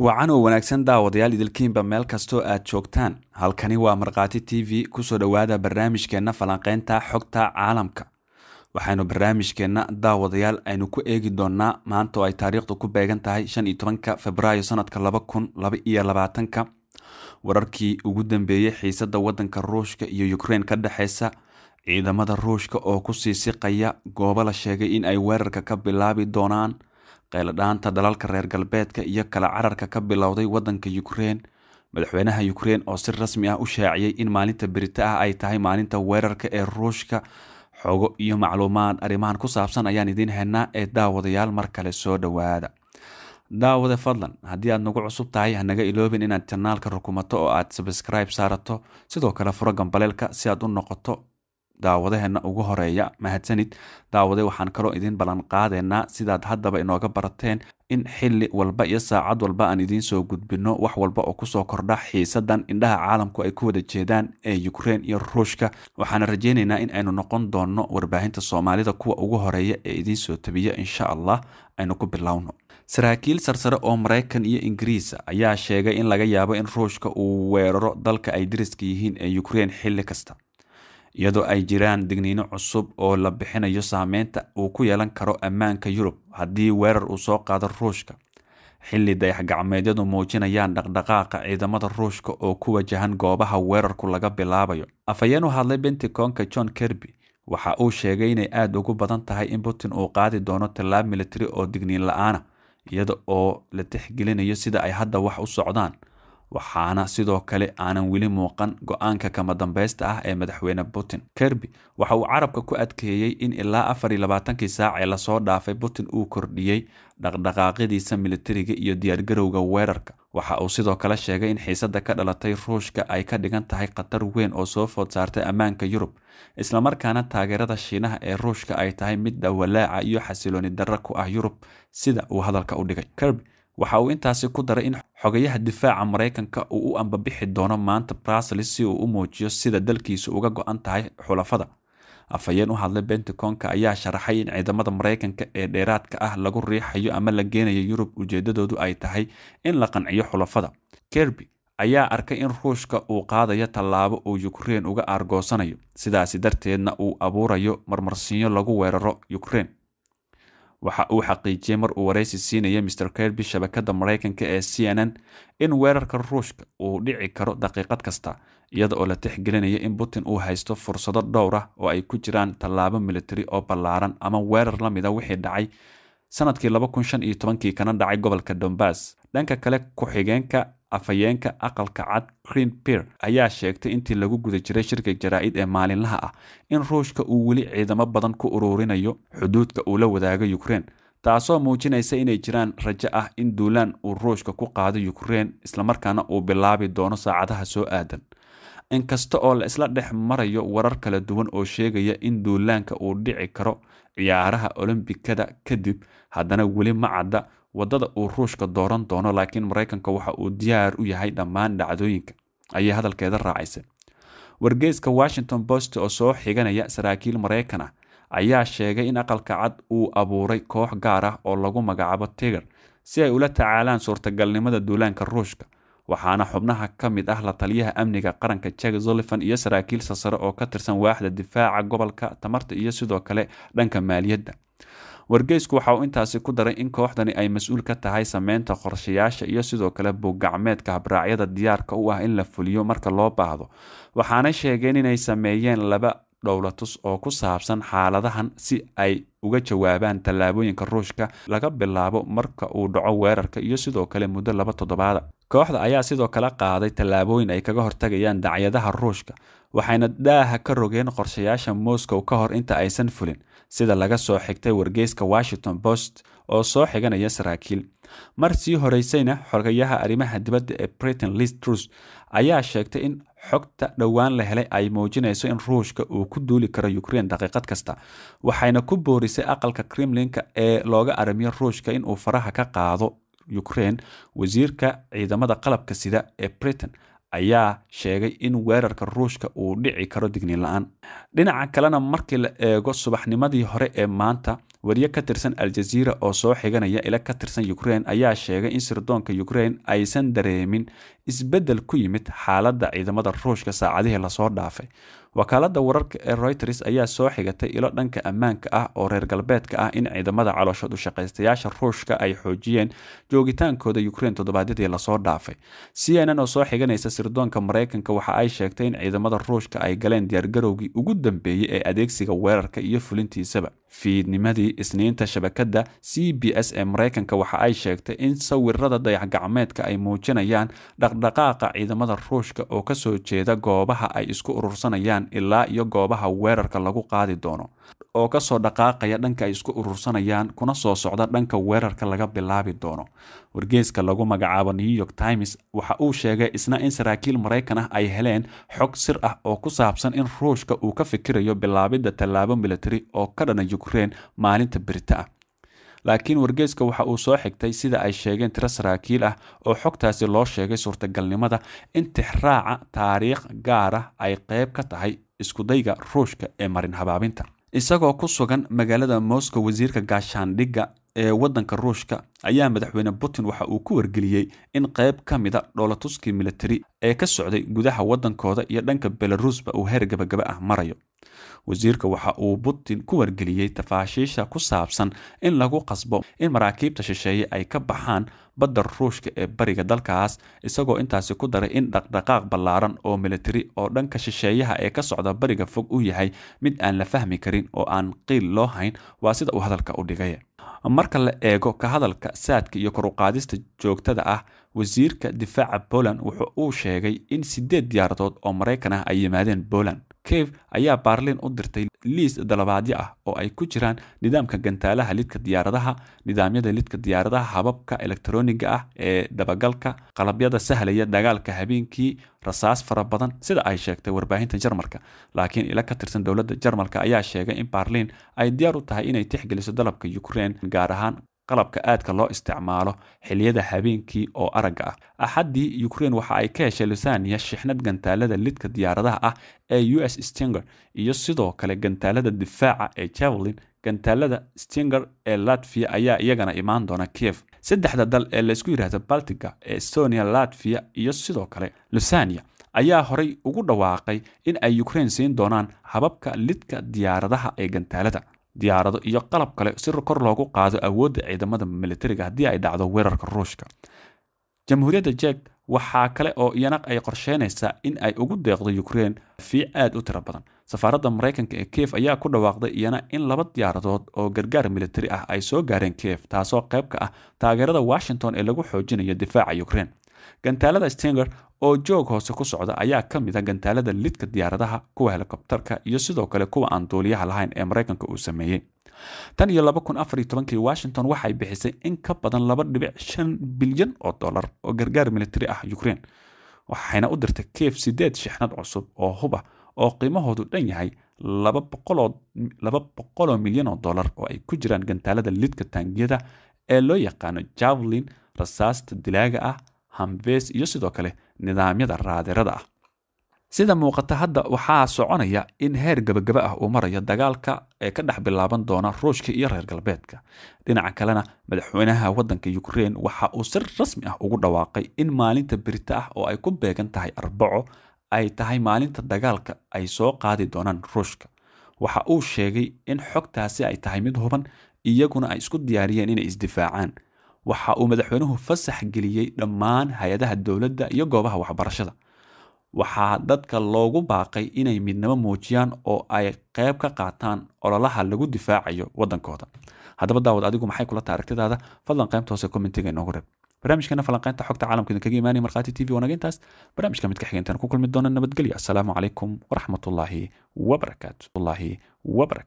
wacan oo wanaagsan daawadayaal idilkiinba meel kastoo aad joogtaan halkani waa markhaati t v kusoo dhowaada barnaamijkeenna falanqeynta xogta caalamka waxaynu barnaamijkeenna daawadayaal aynu ku eegi doonnaa maanta oo ay taariikhdu ku beegan tahay shan iyo tobanka februaayo sannadka laba kun laba iyo labaatanka wararkii ugu dambeeyey xiisadda waddanka ruushka iyo ukrein ka dhexaysa ciidamada ruushka oo kusii siqaya goobo la sheegay in ay weerarka ka bilaabi doonaan qayladhaanta dalalka reer galbeedka iyo kala cararka ka bilowday waddanka ukrein madaxweynaha ukrein oo si rasmi ah u shaaciyey in maalinta berita ah ay tahay maalinta weerarka ee ruushka xogo iyo macluumaad arrimahan ku saabsan ayaan idiin heenaa ee daawadayaal mar kale soo dhowaada daawade fadlan haddii aad nagu cusub tahay hanaga iloobin inaad jannaalka rukumato oo aad sabskribe saarato sidoo kale furo gambaleelka si aad u noqoto daawadaheena ugu horeeya mahadsanid daawade waxaan kaloo idiin ballan qaadaynaa sidaad haddaba inooga barateen in xili walba iyo saacad walba aan idiin soo gudbino wax walba oo kusoo kordha xiisadan indhaha caalamku ay ku wada jeedaan ee ukrein iyo ruushka waxaana rajeyneynaa in aynu noqon doonno warbaahinta soomaalida kuwa ugu horeeya ee idiinsoo tabiya insha allah aynu ku bilowno saraakiil sarsare oo maraykan iyo ingiriis ayaa sheegay in laga yaabo in ruushka uu weeraro dalka ay deriska yihiin ee ukrein xilli kasta iyadoo ay jiraan digniino cusub oo la bixinayo saameynta uu ku yeelan karo ammaanka yurub haddii weerar uu soo qaado ruushka xilli dayax-gacmeedyadu muujinayaan dhaqdhaqaaqa ciidamada ruushka oo ku wajahan goobaha weerarku laga bilaabayo afhayeenu hadlay bentikonka john kerby waxa uu sheegay inay aada ugu badan tahay in putin uu qaadi doono tallaab militari oo digniin la-aana iyada oo la tixgelinayo sida ay hadda wax u socdaan waxaana sidoo kale aanan weli muuqan go-aanka kama dambaysta ah ee madaxweyne putin kerby waxa uu carabka ku adkeeyey in ilaa afar iyo labaatankii saac ee lasoo dhaafay putin uu kordhiyey dhaqdhaqaaqidiisa militariga iyo diyaargarowga weerarka waxa uu sidoo kale sheegay in xiisadda ka dhalatay ruushka ay ka dhigan tahay khatar weyn oo soo food saartay ammaanka yurub isla markaana taageerada shiinaha ee ruushka ay tahay mid dhawalaaca iyo xasilooni darra ku ah yurub sida uu hadalka u dhigay kerby waxa uu intaasi ku daray in xogayaha difaaca maraykanka uu u ambabixi doono maanta bruseles si uu u muujiyo sida dalkiisu uga go-an tahay xulafada afhayeen u hadlay bentaconka ayaa sharaxay in ciidamada maraykanka ee dheeraadka ah lagu riixayo ama la geenayo yurub ujeeddadoodu ay tahay in la qanciyo xulafada kerby ayaa arkay in ruushka uu qaadayo tallaabo uu ukrein uga aargoosanayo sidaasi darteedna uu abuurayo marmarsiinyo lagu weeraro ukrein waxa uu xaqiijiyey mar uu wareysi siinaya mr kerby shabakadda maraykanka ee c n n in weerarka ruushka uu dhici karo daqiiqad kasta iyada oo la tixgelinaya in putin uu haysto fursado dhowr ah oo ay ku jiraan tallaabo militari oo ballaaran ama weerar la mida wixii dhacay sanadkii kana dhacay gobolka dombas dhanka kale ku-xigeenka afhayeenka aqalka cad green pier ayaa sheegtay intii lagu guda jiray shirka jaraa'id ee maalinlaha ah in ruushka uu weli ciidamo badan ku ururinayo xuduudka uu la wadaago yukrein taasoo muujinaysa inay jiraan rajo ah in duulaan uu ruushka ku qaado yukrein islamarkaana uu bilaabi doono saacadaha soo aadan inkasta oo la isla dhex marayo warar kala duwan oo sheegaya in duulaanka uu dhici karo ciyaaraha olombikada kadib haddana weli ma cadda wadada uu ruushka dooran doono laakiin maraykanka waxa uu diyaar u yahay dhammaan dhacdooyinka ayay hadalkeeda raacisay wargeyska washington bost oo soo xiganaya saraakiil maraykan ah ayaa sheegay in aqalka cad uu abuuray koox gaar ah oo lagu magacaabo tiger si ay ula tacaalaan suurtagalnimada duulaanka ruushka waxaana xubnaha ka mid ah la taliyaha amniga qaranka jack zolifan iyo saraakiil sasare oo ka tirsan waaxda difaaca gobolka tamarta iyo sidoo kale dhanka maaliyadda wargeysku waxa uu intaasi ku daray in kooxdani ay mas-uul ka tahay sameynta qorshayaasha iyo sidoo kale buuggacmeedka habraacyada diyaarka u ah in la fuliyo marka loo baahdo waxaanay sheegeen inay sameeyeen laba dhowlatus oo ku saabsan xaaladahan si ay uga jawaabaan tallaabooyinka ruushka laga bilaabo marka uu dhaco weerarka iyo sidoo kale muddo laba toddobaada kooxda ayaa sidoo kale qaaday tallaabooyin ay kaga hortagayaan dacyadaha ruushka waxayna daaha ka rogeen qorshayaasha moscow ka hor inta aysan fulin sida laga soo xigtay wargeyska washington post oo soo xiganaya saraakiil mar sii horeysayna xogayaha arrimaha dibadda ee britain list trus ayaa sheegtay in xogta dhowaan la helay ay muujinayso in ruushka uu ku duuli karo ukrein daqiiqad kasta waxayna ku boorisay aqalka kremlinka ee looga arimiyo ruushka in uu faraha ka qaado ukrein wasiirka ciidamada qalabka sida ee britain ayaa sheegay in weerarka ruushka uu dhici karo digniin la-aan dhinaca kalena markii la eego subaxnimadii hore ee maanta wariye ka tirsan aljaziira oo soo xiganaya ila ka tirsan ukrain ayaa sheegay in sirdoonka ukrain aysan dareemin isbeddel ku yimid xaaladda ciidamada ruushka saacadihii lasoo dhaafay wakaaladda wararka ee reuters ayaa soo xigatay ilo dhanka ammaanka ah oo reer galbeedka ah in ciidamada calooshad u shaqaystayaasha ruushka ay xoojiyeen joogitaankooda ukrein toddobaadyadii lasoo dhaafay c n n oo soo xiganaysa sirdoonka maraykanka waxa ay sheegtay in ciidamada ruushka ay galeen diyaargarowgii ugu dambeeyey ee adeegsiga weerarka iyo fulintiisaba fiidnimadii isniinta shabakadda c b s ee maraykanka waxa ay sheegtay in sawirada dayax gacmeedka ay muujinayaan dhaqdhaqaaqa ciidamada ruushka oo kasoo jeeda goobaha ay isku urursanayaan ilaa iyo goobaha weerarka lagu qaadi doono oo ka soo dhaqaaqaya dhanka ay isku urursanayaan kuna soo socda dhanka weerarka laga bilaabi doono wargeyska lagu magacaabo new york times waxa uu sheegay isna in saraakiil maraykan ah ay heleen xog sir ah oo ku saabsan in ruushka uu ka fikirayo bilaabidda tallaabo milatari oo ka dhana yukrain maalinta berita ah laakiin wargeyska waxa uu soo xigtay sida ay sheegeen tiro saraakiil ah oo xogtaasi loo sheegay suurtagalnimada in tixraaca taariikh gaar ah ay qayb ka tahay iskudayga ruushka ee marin habaabinta isagoo ku sugan magaalada moscow wasiirka gaashaandhigga ee waddanka ruushka ayaa madaxweyne putin waxa uu ku wargeliyey in qayb ka mida dhoolatuskii militari ee ka socday gudaha waddankooda iyo dhanka belarusba uu heer gabagaba ah marayo wasiirka waxa uu putin ku wargeliyey tafaashiisha ku saabsan in lagu qasbo in maraakiibta shisheeye ay ka baxaan badda ruushka ee bariga dalkaas isagoo intaasi ku daray in dhaqdhaqaaq ballaaran oo militari oo dhanka shisheeyaha ee ka socda bariga fog u yahay mid aan la fahmi karin oo aan qiil loo hayn waa sida uu hadalka u dhigay marka la eego ka hadalka saadka iyo koruqaadista joogtada ah wasiirka difaaca boland wuxa uu sheegay in siddeed diyaaradood oo maraykan ah ay yimaadeen boland cave ayaa baarliin u dirtay liis dalabaadyo ah oo ay ku jiraan nidaamka gantaalaha lidka diyaaradaha nidaamyada lidka diyaaradaha hababka elektroniga ah ee dabagalka qalabyada sahlaya dagaalka habeenkii rasaas fara badan sida ay sheegtay warbaahinta jarmalka laakiin ila ka tirsan dowladda jarmalka ayaa sheegay in baarliin ay diyaar u tahay inay tixgeliso dalabka ukrein gaar ahaan qalabka aadka loo isticmaalo xiliyada habeenkii oo aragga ah axaddii ukrein waxa ay ka heshay lusania shixnad gantaalada lidka diyaaradaha ah ee u s stinger iyo sidoo kale gantaalada difaaca ee javelin gantaalada stinger ee latvia ayaa iyagana imaan doona kiev saddexda dal ee laysku yidhaahdo baltiga ee estonia latvia iyo sidoo kale lusania ayaa horay ugu dhawaaqay in ay ukrain siin doonaan hababka lidka diyaaradaha ee gantaalada diyaarado iyo qalab kale si kor loogu qaado awoodda ciidamada militariga haddii ay dhacdo weerarka ruushka jamhuuriyadda jek waxaa kale oo iyana ay qorsheynaysaa in ay ugu deeqdo ukrein fii aad u tira badan safaaradda maraykanka ee kiev ayaa ku dhawaaqday iyana in laba diyaaradood oo gargaar militari ah ay soo gaareen kiev taasoo qayb ka ah taageerada washington ee lagu xoojinayo difaaca ukrein gantaalada stinger oo joog hoose ku socda ayaa ka mid ah gantaalada lidka diyaaradaha kuwa helikobtarka iyo sidoo kale kuwa aan duuliyaha lahayn ee maraykanka uu sameeyey tan iyo laba kun afar iyo tobankii washington waxay bixisay in ka badan laba dhibic shan bilyan oo dollar oo gargaar militari ah ukrein waxayna u dirtay kief sideed shixnad cusub oo huba oo qiimahoodu dhan yahay laba boqoloo milyan oo dollar oo ay ku jiraan gantaalada lidka taangiyada ee loo yaqaano javlin rasaasta dilaaga ah hambees iyo sidoo kale nidaamyada raadirada ah sida muuqata hadda waxaa soconaya in heer gabagaba ah uu marayo dagaalka ee ka dhex bilaaban doona ruushka iyo reer galbeedka dhinaca kalena madaxweynaha waddanka ukrein waxa uu si rasmi ah ugu dhawaaqay in maalinta birta ah oo ay ku beegan tahay arbaco ay tahay maalinta dagaalka ay soo qaadi doonaan ruushka waxa uu sheegay in xogtaasi ay tahay mid huban iyaguna ay isku diyaariyeen inay isdifaacaan waxa uu madaxweynuhu fasax geliyey dhammaan hay-adaha dowladda iyo goobaha waxbarashada waxaa dadka loogu baaqay inay midnimo muujiyaan oo ay qayb ka qaataan ololaha lagu difaacayo wadankooda haddaba daawad adigu maxay kula tahay aragtidaada fadlan qaybta hoose commentiga inoogu reeb barnaamijkeena falanqaynta xogta caalamka idinkaga imaanaya markhaati t v wanagintaas barnaamijka midka xiga ku kulmi doona nabadgelya asalaamu calaykum waraxmatullaahi wabarakaatu